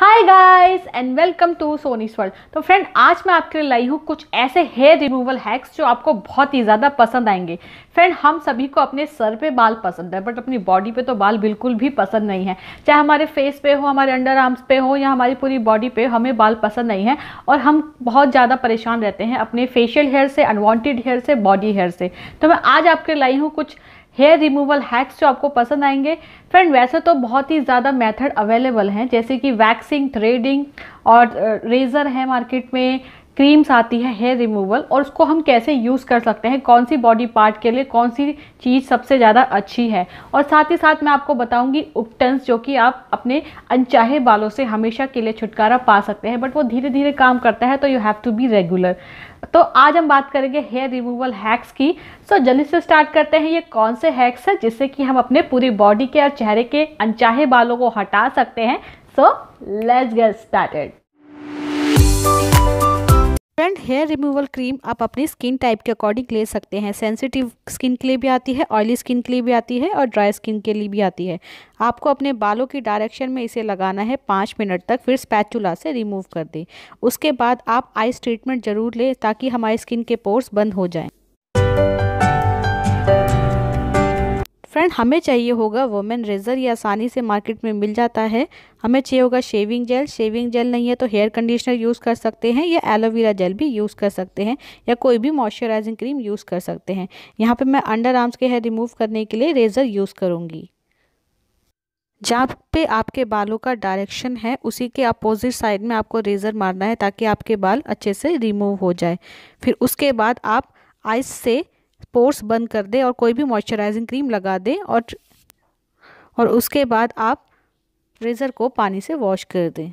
hi guys and welcome to Soni's world तो friend आज मैं आपके लिए लाई हूँ कुछ ऐसे हेयर रिमूवल हैक्स जो आपको बहुत ही ज़्यादा पसंद आएंगे फ्रेंड हम सभी को अपने सर पे बाल पसंद है बट अपनी बॉडी पे तो बाल बिल्कुल भी पसंद नहीं है चाहे हमारे फेस पे हो हमारे अंडर आर्म्स पे हो या हमारी पूरी बॉडी पे हमें बाल पसंद नहीं है और हम बहुत ज़्यादा परेशान रहते हैं अपने फेशियल हेयर से अनवांटेड हेयर से बॉडी हेयर से तो मैं आज आपके लाई हूँ कुछ हेयर रिमूवल हैक्स जो आपको पसंद आएंगे फ्रेंड वैसे तो बहुत ही ज़्यादा मेथड अवेलेबल हैं जैसे कि वैक्सिंग थ्रेडिंग और रेज़र है मार्केट में क्रीम्स आती है हेयर रिमूवल और उसको हम कैसे यूज़ कर सकते हैं कौन सी बॉडी पार्ट के लिए कौन सी चीज़ सबसे ज़्यादा अच्छी है और साथ ही साथ मैं आपको बताऊंगी उपटन्स जो कि आप अपने अनचाहे बालों से हमेशा के लिए छुटकारा पा सकते हैं बट वो धीरे धीरे काम करता है तो you have to be regular तो आज हम बात करेंगे हेयर रिमूवल हैक्स की सो so, जल्दी से स्टार्ट करते हैं ये कौन से हैक्स है जिससे कि हम अपने पूरी बॉडी के और चेहरे के अनचाहे बालों को हटा सकते हैं so let's get started hair removal cream आप अपनी स्किन टाइप के अकॉर्डिंग ले सकते हैं सेंसिटिव स्किन के लिए भी आती है ऑयली स्किन के लिए भी आती है और ड्राई स्किन के लिए भी आती है आपको अपने बालों की डायरेक्शन में इसे लगाना है पाँच मिनट तक फिर स्पैचुला से रिमूव कर दें उसके बाद आप आइस ट्रीटमेंट ज़रूर लें ताकि हमारे स्किन के पोर्स बंद हो जाएँ फ्रेंड हमें चाहिए होगा वोमेन रेजर ये आसानी से मार्केट में मिल जाता है हमें चाहिए होगा शेविंग जेल शेविंग जेल नहीं है तो हेयर कंडीशनर यूज़ कर सकते हैं या एलोवेरा जेल भी यूज़ कर सकते हैं या कोई भी मॉइस्चराइजिंग क्रीम यूज़ कर सकते हैं यहाँ पर मैं अंडर आर्म्स के हेयर रिमूव करने के लिए रेज़र यूज़ करूँगी जहाँ पे आपके बालों का डायरेक्शन है उसी के अपोजिट साइड में आपको रेज़र मारना है ताकि आपके बाल अच्छे से रिमूव हो जाए फिर उसके बाद आप आइस से पोर्स बंद कर दे और कोई भी मॉइस्चराइजिंग क्रीम लगा दे और और उसके बाद आप रेज़र को पानी से वॉश कर दें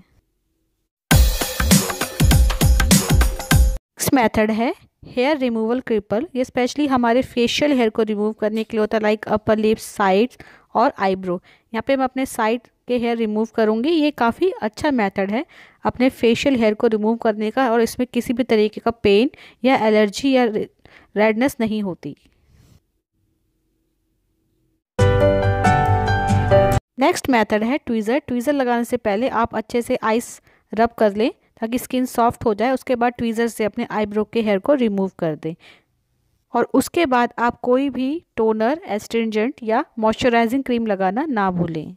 नेक्स्ट मेथड है हेयर रिमूवल क्रिपल ये स्पेशली हमारे फेशियल हेयर को रिमूव करने के लिए होता है लाइक अपर लिप्स साइड और आईब्रो यहाँ पे मैं अपने साइड के हेयर रिमूव करूँगी ये काफ़ी अच्छा मेथड है अपने फेशियल हेयर को रिमूव करने का और इसमें किसी भी तरीके का पेन या एलर्जी या रेडनेस नहीं होती नेक्स्ट मेथड है ट्वीज़र ट्वीज़र लगाने से पहले आप अच्छे से आइस रब कर लें ताकि स्किन सॉफ्ट हो जाए उसके बाद ट्वीज़र से अपने आईब्रो के हेयर को रिमूव कर दें और उसके बाद आप कोई भी टोनर एस्ट्रेंजेंट या मॉइस्चराइजिंग क्रीम लगाना ना भूलें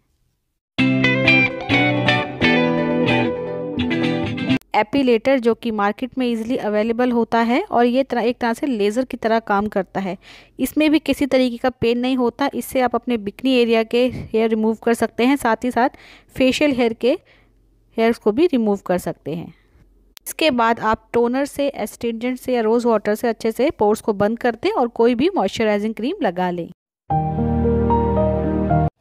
एपिलेटर जो कि मार्केट में इजीली अवेलेबल होता है और ये तरह एक तरह से लेज़र की तरह काम करता है इसमें भी किसी तरीके का पेन नहीं होता इससे आप अपने बिकनी एरिया के हेयर रिमूव कर सकते हैं साथ ही साथ फेशियल हेयर के हेयर्स को भी रिमूव कर सकते हैं इसके बाद आप टोनर से एस्टेंजेंट से या रोज़ वाटर से अच्छे से पोर्स को बंद कर दें और कोई भी मॉइस्चराइजिंग क्रीम लगा लें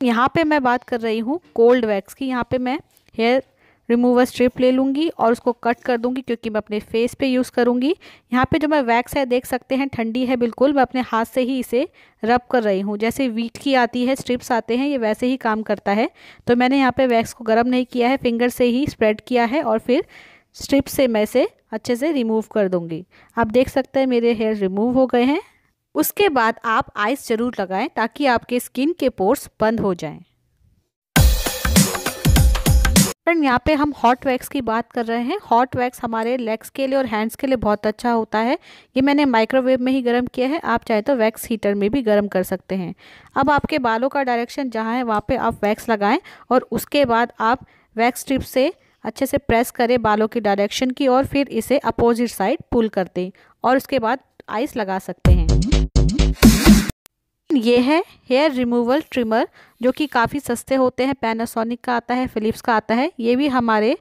यहाँ पे मैं बात कर रही हूँ कोल्ड वैक्स की यहाँ पे मैं हेयर रिमूवर स्ट्रिप ले लूँगी और उसको कट कर दूँगी क्योंकि मैं अपने फेस पे यूज़ करूँगी यहाँ पे जो मैं वैक्स है देख सकते हैं ठंडी है बिल्कुल मैं अपने हाथ से ही इसे रब कर रही हूँ जैसे वीट की आती है स्ट्रिप्स आते हैं ये वैसे ही काम करता है तो मैंने यहाँ पर वैक्स को गर्म नहीं किया है फिंगर से ही स्प्रेड किया है और फिर स्ट्रिप से मैं इसे अच्छे से रिमूव कर दूँगी आप देख सकते हैं मेरे हेयर रिमूव हो गए हैं उसके बाद आप आइस ज़रूर लगाएं ताकि आपके स्किन के पोर्स बंद हो जाएं फ्रेंड यहाँ पे हम हॉट वैक्स की बात कर रहे हैं हॉट वैक्स हमारे लेग्स के लिए और हैंड्स के लिए बहुत अच्छा होता है ये मैंने माइक्रोवेव में ही गर्म किया है आप चाहे तो वैक्स हीटर में भी गर्म कर सकते हैं अब आपके बालों का डायरेक्शन जहाँ है वहाँ पर आप वैक्स लगाएँ और उसके बाद आप वैक्स ट्रिप से अच्छे से प्रेस करें बालों की डायरेक्शन की और फिर इसे अपोजिट साइड पुल कर दें और उसके बाद आइस लगा सकते हैं ये है हेयर रिमूवल ट्रिमर जो कि काफ़ी सस्ते होते हैं पैनासोनिक का आता है फिलिप्स का आता है ये भी हमारे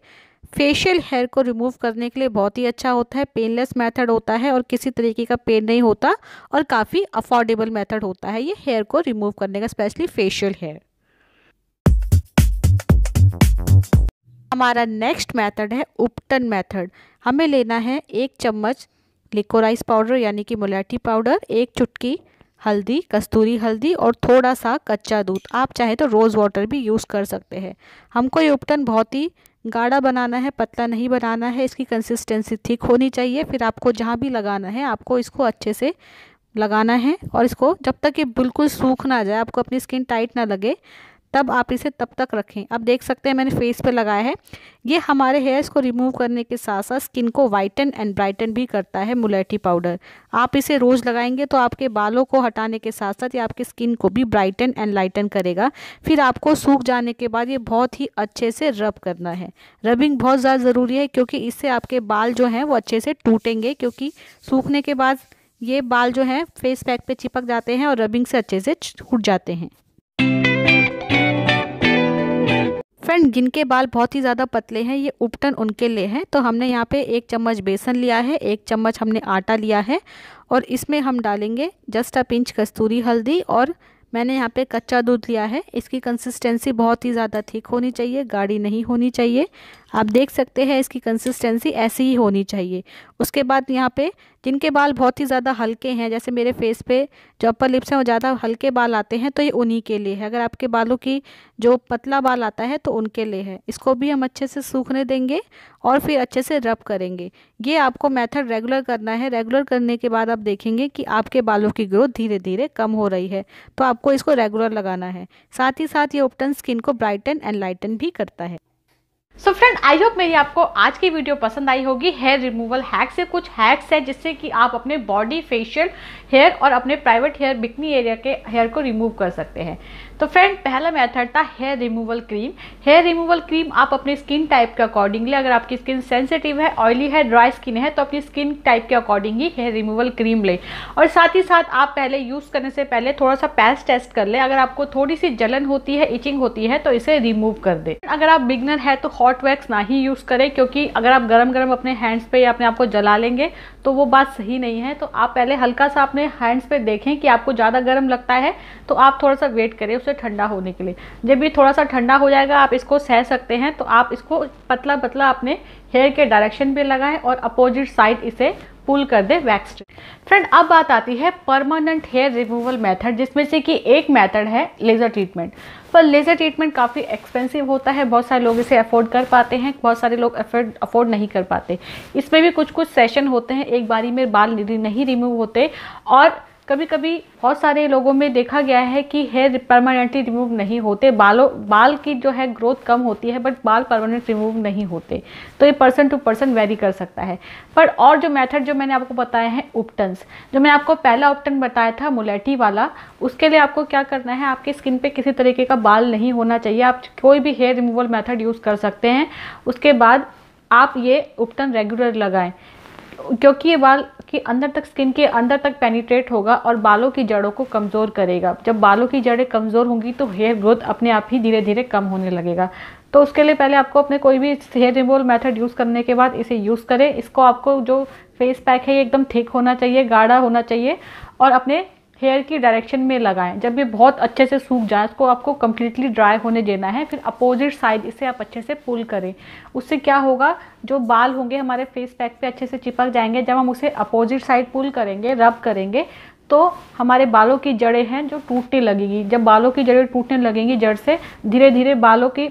फेशियल हेयर को रिमूव करने के लिए बहुत ही अच्छा होता है पेनलेस मेथड होता है और किसी तरीके का पेन नहीं होता और काफ़ी अफोर्डेबल मेथड होता है ये हेयर को रिमूव करने का स्पेशली फेशियल हेयर हमारा नेक्स्ट मेथड है उपटन मेथड हमें लेना है एक चम्मच लिकोराइस पाउडर यानी कि मुलाटी पाउडर एक चुटकी हल्दी कस्तूरी हल्दी और थोड़ा सा कच्चा दूध आप चाहे तो रोज़ वाटर भी यूज़ कर सकते हैं हमको ये उपटन बहुत ही गाढ़ा बनाना है पतला नहीं बनाना है इसकी कंसिस्टेंसी ठीक होनी चाहिए फिर आपको जहाँ भी लगाना है आपको इसको अच्छे से लगाना है और इसको जब तक ये बिल्कुल सूख ना जाए आपको अपनी स्किन टाइट ना लगे तब आप इसे तब तक रखें अब देख सकते हैं मैंने फेस पे लगाया है ये हमारे हेयर्स को रिमूव करने के साथ साथ स्किन को वाइटन एंड ब्राइटन भी करता है मुलेटी पाउडर आप इसे रोज़ लगाएंगे तो आपके बालों को हटाने के साथ साथ ये आपके स्किन को भी ब्राइटन एंड लाइटन करेगा फिर आपको सूख जाने के बाद ये बहुत ही अच्छे से रब करना है रबिंग बहुत ज़्यादा ज़रूरी है क्योंकि इससे आपके बाल जो हैं वो अच्छे से टूटेंगे क्योंकि सूखने के बाद ये बाल जो हैं फेस पैक पर चिपक जाते हैं और रबिंग से अच्छे से छूट जाते हैं फ्रेंड जिनके बाल बहुत ही ज़्यादा पतले हैं ये उपटन उनके लिए हैं तो हमने यहाँ पे एक चम्मच बेसन लिया है एक चम्मच हमने आटा लिया है और इसमें हम डालेंगे जस्ट अ पिंच कस्तूरी हल्दी और मैंने यहाँ पे कच्चा दूध लिया है इसकी कंसिस्टेंसी बहुत ही ज़्यादा थिक होनी चाहिए गाढ़ी नहीं होनी चाहिए आप देख सकते हैं इसकी कंसिस्टेंसी ऐसी ही होनी चाहिए उसके बाद यहाँ पे जिनके बाल बहुत ही ज़्यादा हल्के हैं जैसे मेरे फेस पे जो अपर लिप्स हैं वो ज़्यादा हल्के बाल आते हैं तो ये उन्हीं के लिए है अगर आपके बालों की जो पतला बाल आता है तो उनके लिए है इसको भी हम अच्छे से सूखने देंगे और फिर अच्छे से रब करेंगे ये आपको मैथड रेगुलर करना है रेगुलर करने के बाद आप देखेंगे कि आपके बालों की ग्रोथ धीरे धीरे कम हो रही है तो आपको इसको रेगुलर लगाना है साथ ही साथ ये ओपटन स्किन को ब्राइटन एंड लाइटन भी करता है सो फ्रेंड आई होप मेरी आपको आज की वीडियो पसंद आई होगी हेयर रिमूवल हैक्स से कुछ हैक्स है जिससे कि आप अपने बॉडी फेशियल हेयर और अपने प्राइवेट हेयर बिकनी एरिया के हेयर को रिमूव कर सकते हैं तो फ्रेंड पहला मेथड था hair removal cream hair removal cream आप अपने स्किन टाइप के अकॉर्डिंगली अगर आपकी स्किन सेंसिटिव है ऑयली है ड्राई स्किन है तो अपनी स्किन टाइप के अकॉर्डिंग ही हेयर रिमूवल क्रीम लें और साथ ही साथ आप पहले यूज़ करने से पहले थोड़ा सा पैस टेस्ट कर लें अगर आपको थोड़ी सी जलन होती है इचिंग होती है तो इसे रिमूव कर दें अगर आप बिगनर है तो हॉट वैक्स ना ही यूज़ करें क्योंकि अगर आप गर्म गर्म अपने हैंड्स पे या अपने आप को जला लेंगे तो वो बात सही नहीं है तो आप पहले हल्का सा अपने हैंड्स पे देखें कि आपको ज़्यादा गर्म लगता है तो आप थोड़ा सा वेट करें उसे ठंडा होने के लिए जब भी थोड़ा सा ठंडा हो जाएगा आप इसको सह सकते हैं तो आप इसको पतला पतला अपने हेयर के डायरेक्शन पर लगाएं और अपोजिट साइड इसे पुल कर दे वैक्स फ्रेंड अब बात आती है परमानेंट हेयर रिमूवल मेथड जिसमें से कि एक मेथड है लेज़र ट्रीटमेंट पर लेज़र ट्रीटमेंट काफ़ी एक्सपेंसिव होता है बहुत सारे लोग इसे अफोर्ड कर पाते हैं बहुत सारे लोग अफोर्ड अफोर्ड नहीं कर पाते इसमें भी कुछ कुछ सेशन होते हैं एक बारी में बाल नहीं रिमूव होते और कभी कभी बहुत सारे लोगों में देखा गया है कि हेयर परमानेंटली रिमूव नहीं होते बालों बाल की जो है ग्रोथ कम होती है बट बाल परमानेंट रिमूव नहीं होते तो ये पर्सन टू पर्सन वेरी कर सकता है पर और जो मेथड जो मैंने आपको बताया है उपटन्स जो मैं आपको पहला उपटन बताया था मुलेटी वाला उसके लिए आपको क्या करना है आपके स्किन पर किसी तरीके का बाल नहीं होना चाहिए आप कोई भी हेयर रिमूवल मैथड यूज़ कर सकते हैं उसके बाद आप ये उपटन रेगुलर लगाएं क्योंकि ये बाल कि अंदर तक स्किन के अंदर तक पेनिट्रेट होगा और बालों की जड़ों को कमज़ोर करेगा जब बालों की जड़ें कमज़ोर होंगी तो हेयर ग्रोथ अपने आप ही धीरे धीरे कम होने लगेगा तो उसके लिए पहले आपको अपने कोई भी हेयर रिमूवल मेथड यूज़ करने के बाद इसे यूज़ करें इसको आपको जो फेस पैक है ये एकदम थिक होना चाहिए गाढ़ा होना चाहिए और अपने हेयर की डायरेक्शन में लगाएं जब ये बहुत अच्छे से सूख जाए इसको आपको कम्प्लीटली ड्राई होने देना है फिर अपोजिट साइड इसे आप अच्छे से पुल करें उससे क्या होगा जो बाल होंगे हमारे फेस पैक पे अच्छे से चिपक जाएंगे जब हम उसे अपोजिट साइड पुल करेंगे रब करेंगे तो हमारे बालों की जड़ें हैं जो टूटने लगेगी जब बालों की जड़ें टूटने लगेंगी जड़ से धीरे धीरे बालों की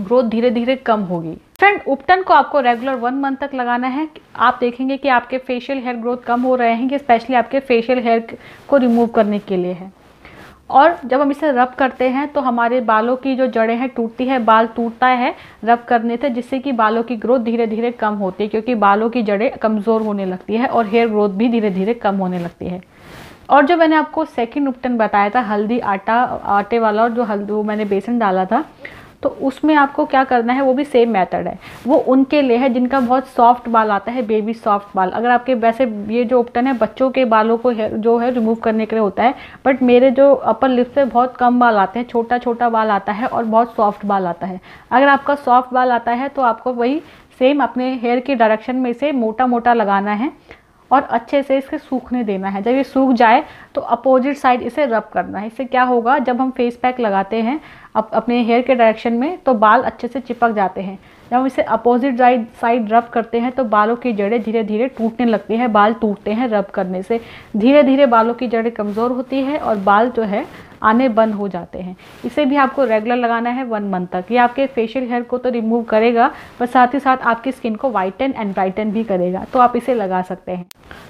ग्रोथ धीरे धीरे कम होगी फ्रेंड उपटन को आपको रेगुलर वन मंथ तक लगाना है आप देखेंगे कि आपके फेशियल हेयर ग्रोथ कम हो रहे हैं कि स्पेशली आपके फेशियल हेयर को रिमूव करने के लिए है और जब हम इसे रब करते हैं तो हमारे बालों की जो जड़ें हैं टूटती है बाल टूटता है रब करने से जिससे कि बालों की ग्रोथ धीरे धीरे कम होती है क्योंकि बालों की जड़ें कमज़ोर होने लगती है और हेयर ग्रोथ भी धीरे धीरे कम होने लगती है और जो मैंने आपको सेकंड उपटन बताया था हल्दी आटा आटे वाला और जो हल्दी वो मैंने बेसन डाला था तो उसमें आपको क्या करना है वो भी सेम मेथड है वो उनके लिए है जिनका बहुत सॉफ्ट बाल आता है बेबी सॉफ्ट बाल अगर आपके वैसे ये जो उपटन है बच्चों के बालों को जो है रिमूव करने के लिए होता है बट मेरे जो अपर लिप से बहुत कम बाल आते हैं छोटा छोटा बाल आता है और बहुत सॉफ्ट बाल आता है अगर आपका सॉफ्ट बाल आता है तो आपको वही सेम अपने हेयर के डायरेक्शन में से मोटा मोटा लगाना है और अच्छे से इसके सूखने देना है जब ये सूख जाए तो अपोजिट साइड इसे रब करना है इससे क्या होगा जब हम फेस पैक लगाते हैं अप, अपने हेयर के डायरेक्शन में तो बाल अच्छे से चिपक जाते हैं जब हम इसे अपोजिट साइड रब करते हैं तो बालों की जड़ें धीरे धीरे टूटने लगती हैं बाल टूटते हैं रब करने से धीरे धीरे बालों की जड़ें कमज़ोर होती है और बाल जो है आने बंद हो जाते हैं इसे भी आपको रेगुलर लगाना है वन मंथ तक ये आपके फेशियल हेयर को तो रिमूव करेगा पर साथ ही साथ आपकी स्किन को वाइटन एंड ब्राइटन भी करेगा तो आप इसे लगा सकते हैं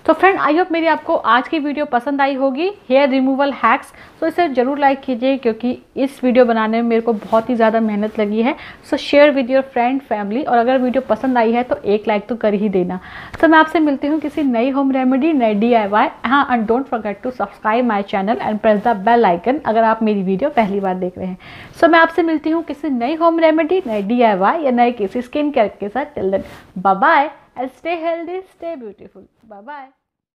तो फ्रेंड आई होप मेरी आपको आज की वीडियो पसंद आई होगी हेयर रिमूवल हैक्स तो इसे ज़रूर लाइक कीजिए क्योंकि इस वीडियो बनाने में मेरे को बहुत ही ज़्यादा मेहनत लगी है so share with your friend family और अगर वीडियो पसंद आई है तो एक लाइक तो कर ही देना तो मैं आपसे मिलती हूँ किसी नई होम रेमेडी नई डी आई वाई हाँ and don't forget to subscribe my channel and press the bell icon अगर आप मेरी वीडियो पहली बार देख रहे हैं सो so, मैं आपसे मिलती हूँ किसी नई होम रेमेडी नए डी या नए किसी स्किन केयर के साथ till then bye and stay healthy stay beautiful bye